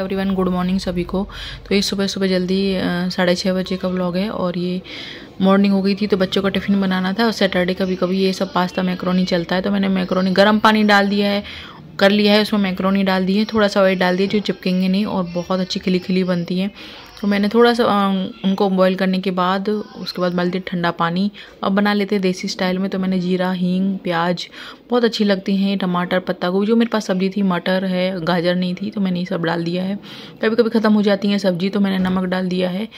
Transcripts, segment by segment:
every one good morning सभी को तो ये सुबह सुबह जल्दी साढ़े छः बजे का व्लॉग है और ये मॉर्निंग हो गई थी तो बच्चों का टिफ़िन बनाना था और सैटरडे कभी कभी ये सब पास्ता मैक्रोनी चलता है तो मैंने मैक्रोनी गर्म पानी डाल दिया है कर लिया है उसमें मैक्रोनी डाल दी है थोड़ा सा ऑयल डाल दिया जो चिपकेंगे नहीं और बहुत अच्छी खिली खिली बनती है तो मैंने थोड़ा सा उनको बॉईल करने के बाद उसके बाद डाल दिया ठंडा पानी अब बना लेते हैं देसी स्टाइल में तो मैंने जीरा हींग प्याज बहुत अच्छी लगती हैं टमाटर पत्ता गोभी जो मेरे पास सब्जी थी मटर है गाजर नहीं थी तो मैंने ये सब डाल दिया है कभी कभी ख़त्म हो जाती हैं सब्जी तो मैंने नमक डाल दिया है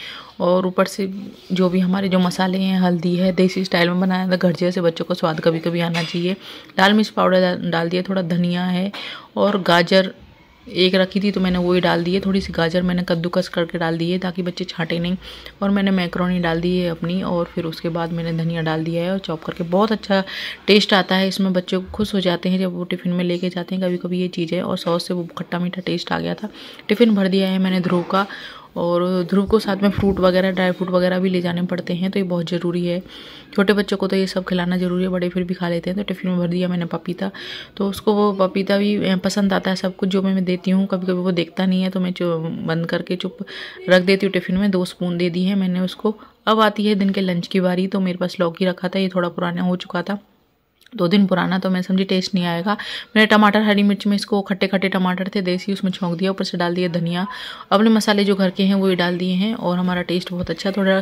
और ऊपर से जो भी हमारे जो मसाले हैं हल्दी है देसी स्टाइल में बनाया था घर जैसे बच्चों को स्वाद कभी कभी आना चाहिए लाल मिर्च पाउडर डाल दिया थोड़ा धनिया है और गाजर एक रखी थी तो मैंने वही डाल दी है थोड़ी सी गाजर मैंने कद्दूकस करके डाल दी है ताकि बच्चे छाटे नहीं और मैंने मैक्रोनी डाल दी है अपनी और फिर उसके बाद मैंने धनिया डाल दिया है और चॉप करके बहुत अच्छा टेस्ट आता है इसमें बच्चे खुश हो जाते हैं जब वो टिफ़िन में लेके जाते हैं कभी कभी ये चीज़ है और सॉस से वो खट्टा मीठा टेस्ट आ गया था टिफ़िन भर दिया है मैंने ध्रुव का और ध्रुव को साथ में फ्रूट वगैरह ड्राई फ्रूट वगैरह भी ले जाने पड़ते हैं तो ये बहुत ज़रूरी है छोटे बच्चों को तो ये सब खिलाना ज़रूरी है बड़े फिर भी खा लेते हैं तो टिफ़िन में भर दिया मैंने पपीता तो उसको वो पपीता भी पसंद आता है सब कुछ जो मैं देती हूँ कभी कभी वो देखता नहीं है तो मैं बंद करके चुप रख देती हूँ टिफ़िन में दो स्पून दे दी है मैंने उसको अब आती है दिन के लंच की बारी तो मेरे पास लौकी रखा था ये थोड़ा पुराना हो चुका था दो दिन पुराना तो मैं समझी टेस्ट नहीं आएगा मैंने टमाटर हरी मिर्च में इसको खट्टे खट्टे टमाटर थे देसी उसमें छोंक दिया ऊपर से डाल दिया धनिया अपने मसाले जो घर के हैं वो ही डाल दिए हैं और हमारा टेस्ट बहुत अच्छा थोड़ा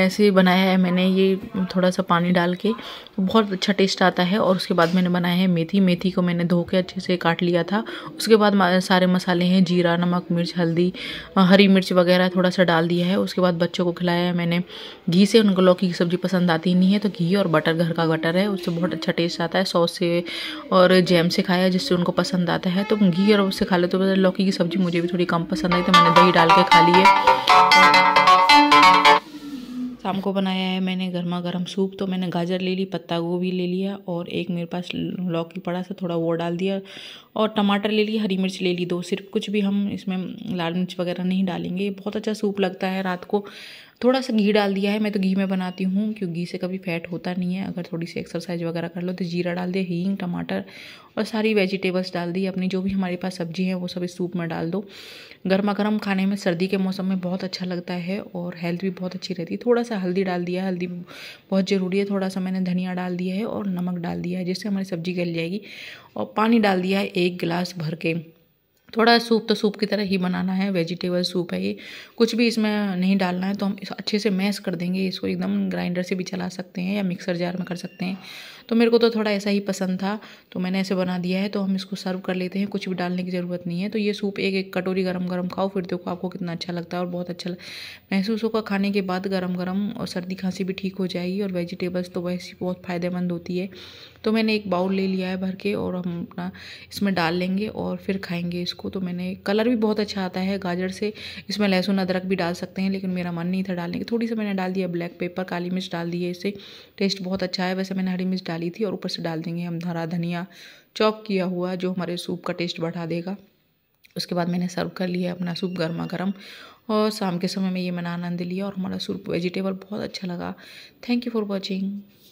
ऐसे बनाया है मैंने ये थोड़ा सा पानी डाल के बहुत अच्छा टेस्ट आता है और उसके बाद मैंने बनाया है मेथी मेथी को मैंने धो के अच्छे से काट लिया था उसके बाद सारे मसाले हैं जीरा नमक मिर्च हल्दी हरी मिर्च वगैरह थोड़ा सा डाल दिया है उसके बाद बच्चों को खिलाया है मैंने घी से उनको लौकी की सब्ज़ी पसंद आती नहीं है तो घी और बटर घर का बटर है उससे बहुत अच्छा टेस्ट टेस्ट आता है सॉस से और जैम से खाया जिससे उनको पसंद आता है तो घी और उससे खा ले तो लौकी की सब्ज़ी मुझे भी थोड़ी कम पसंद आई तो मैंने दही डाल के खा ली है शाम को बनाया है मैंने गर्मा गर्म सूप तो मैंने गाजर ले ली पत्ता गोभी ले लिया और एक मेरे पास लौकी पड़ा सा थोड़ा वो डाल दिया और टमाटर ले लिया हरी मिर्च ले ली दो सिर्फ कुछ भी हम इसमें लाल मिर्च वगैरह नहीं डालेंगे बहुत अच्छा सूप लगता है रात को थोड़ा सा घी डाल दिया है मैं तो घी में बनाती हूँ क्योंकि घी से कभी फैट होता नहीं है अगर थोड़ी सी एक्सरसाइज वगैरह कर लो तो जीरा डाल दिया हींग टमाटर और सारी वेजिटेबल्स डाल दी अपनी जो भी हमारे पास सब्जी है वो सब इस सूप में डाल दो गर्मा गर्म खाने में सर्दी के मौसम में बहुत अच्छा लगता है और हेल्थ भी बहुत अच्छी रहती है थोड़ा सा हल्दी डाल दिया है हल्दी बहुत ज़रूरी है थोड़ा सा मैंने धनिया डाल दिया है और नमक डाल दिया है जिससे हमारी सब्जी गल जाएगी और पानी डाल दिया है एक गिलास भर के थोड़ा सूप तो सूप की तरह ही बनाना है वेजिटेबल सूप है ये कुछ भी इसमें नहीं डालना है तो हम इस अच्छे से मैश कर देंगे इसको एकदम ग्राइंडर से भी चला सकते हैं या मिक्सर जार में कर सकते हैं तो मेरे को तो थोड़ा ऐसा ही पसंद था तो मैंने ऐसे बना दिया है तो हम इसको सर्व कर लेते हैं कुछ भी डालने की ज़रूरत नहीं है तो ये सूप एक एक कटोरी गर्म गरम खाओ फिर देखो आपको कितना अच्छा लगता है और बहुत अच्छा महसूस होगा खाने के बाद गर्म गर्म और सर्दी खांसी भी ठीक हो जाएगी और वेजिटेबल्स तो वैसे बहुत फ़ायदेमंद होती है तो मैंने एक बाउल ले लिया है भर के और हम अपना इसमें डाल लेंगे और फिर खाएँगे इसको इसको तो मैंने कलर भी बहुत अच्छा आता है गाजर से इसमें लहसुन अदरक भी डाल सकते हैं लेकिन मेरा मन नहीं था डालने की थोड़ी सी मैंने डाल दिया ब्लैक पेपर काली मिर्च डाल दी है इससे टेस्ट बहुत अच्छा है वैसे मैंने हरी मिर्च डाली थी और ऊपर से डाल देंगे हम हरा धनिया चॉप किया हुआ जो हमारे सूप का टेस्ट बढ़ा देगा उसके बाद मैंने सर्व कर लिया अपना सूप गर्मा गर्म और शाम के समय में ये मैंने आनंद लिया और हमारा सूप वेजिटेबल बहुत अच्छा लगा थैंक यू फॉर वॉचिंग